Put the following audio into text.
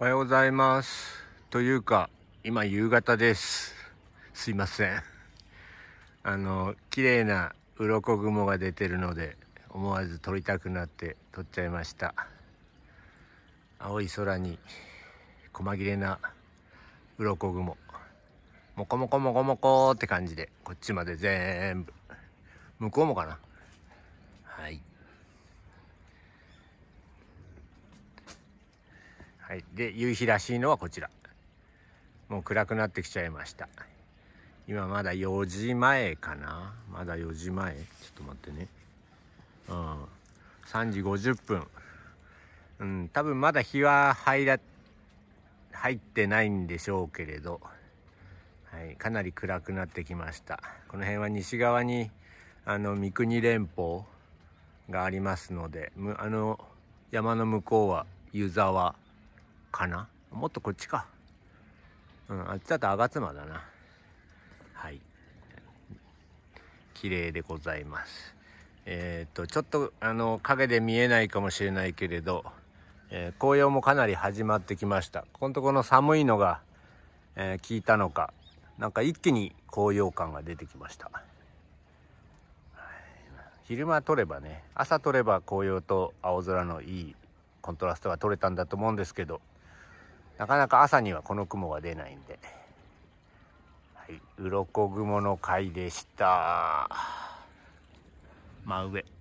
おはようございます。というか、今夕方です。すいません。あの、綺麗な鱗雲が出てるので、思わず撮りたくなって撮っちゃいました。青い空に、細切れな鱗雲。もこもこもこもこって感じで、こっちまで全部。向こうもかな。はい。はい、で夕日らしいのはこちらもう暗くなってきちゃいました今まだ4時前かなまだ4時前ちょっと待ってねうん3時50分うん多分まだ日は入ら入ってないんでしょうけれど、はい、かなり暗くなってきましたこの辺は西側にあの三国連邦がありますのであの山の向こうは湯沢かなもっとこっちか。うん、あっちだと吾妻だな。はい。綺麗でございます。えっ、と、ちょっと、あの、影で見えないかもしれないけれど、えー、紅葉もかなり始まってきました。ここのとこの寒いのが、えー、効いたのか、なんか一気に紅葉感が出てきました。昼間撮ればね、朝撮れば紅葉と青空のいいコントラストが撮れたんだと思うんですけど、なかなか朝にはこの雲が出ないんで。はい、鱗雲の回でした。真上。